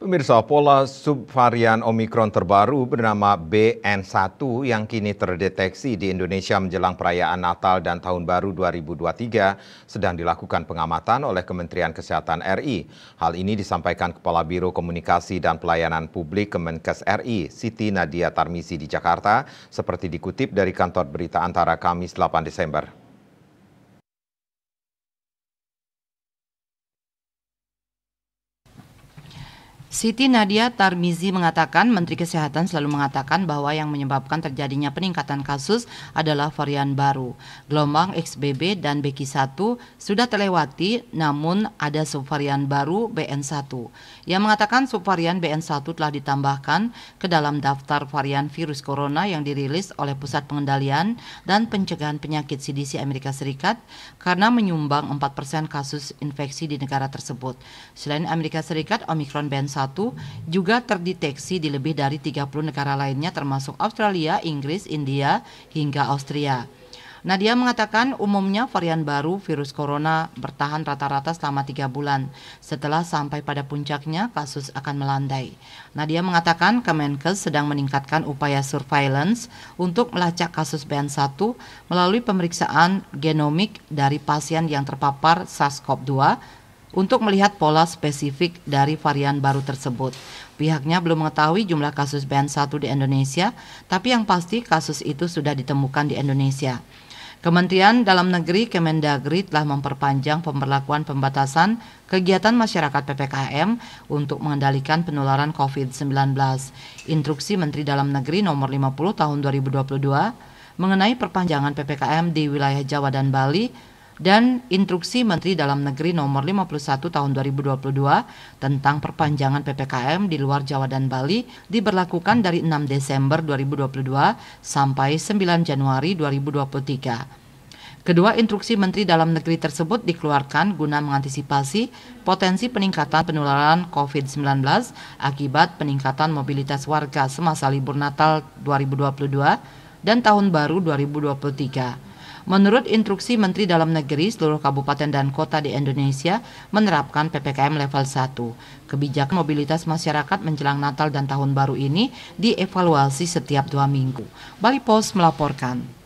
Pemirsa, pola subvarian Omikron terbaru bernama BN1 yang kini terdeteksi di Indonesia menjelang perayaan Natal dan Tahun Baru 2023 sedang dilakukan pengamatan oleh Kementerian Kesehatan RI. Hal ini disampaikan Kepala Biro Komunikasi dan Pelayanan Publik Kemenkes RI, Siti Nadia Tarmisi di Jakarta, seperti dikutip dari kantor berita antara Kamis 8 Desember. Siti Nadia Tarmizi mengatakan Menteri Kesehatan selalu mengatakan bahwa yang menyebabkan terjadinya peningkatan kasus adalah varian baru. Gelombang XBB dan BQ1 sudah terlewati namun ada subvarian baru BN1. Ia mengatakan subvarian BN1 telah ditambahkan ke dalam daftar varian virus corona yang dirilis oleh Pusat Pengendalian dan Pencegahan Penyakit CDC Amerika Serikat karena menyumbang 4% kasus infeksi di negara tersebut. Selain Amerika Serikat, Omikron BN1 juga terdeteksi di lebih dari 30 negara lainnya termasuk Australia, Inggris, India, hingga Austria. Nadia mengatakan umumnya varian baru virus corona bertahan rata-rata selama tiga bulan. Setelah sampai pada puncaknya, kasus akan melandai. Nadia mengatakan Kemenkes sedang meningkatkan upaya surveillance untuk melacak kasus BN1 melalui pemeriksaan genomik dari pasien yang terpapar SARS-CoV-2 untuk melihat pola spesifik dari varian baru tersebut. Pihaknya belum mengetahui jumlah kasus BN1 di Indonesia, tapi yang pasti kasus itu sudah ditemukan di Indonesia. Kementerian Dalam Negeri Kemendagri telah memperpanjang pemberlakuan pembatasan kegiatan masyarakat PPKM untuk mengendalikan penularan COVID-19. Instruksi Menteri Dalam Negeri Nomor 50 Tahun 2022 mengenai perpanjangan PPKM di wilayah Jawa dan Bali dan instruksi Menteri Dalam Negeri nomor 51 tahun 2022 tentang perpanjangan PPKM di luar Jawa dan Bali diberlakukan dari 6 Desember 2022 sampai 9 Januari 2023. Kedua instruksi Menteri Dalam Negeri tersebut dikeluarkan guna mengantisipasi potensi peningkatan penularan COVID-19 akibat peningkatan mobilitas warga semasa libur Natal 2022 dan Tahun Baru 2023. Menurut instruksi Menteri Dalam Negeri, seluruh kabupaten dan kota di Indonesia menerapkan PPKM level 1. Kebijakan mobilitas masyarakat menjelang Natal dan Tahun Baru ini dievaluasi setiap dua minggu. Bali Post melaporkan.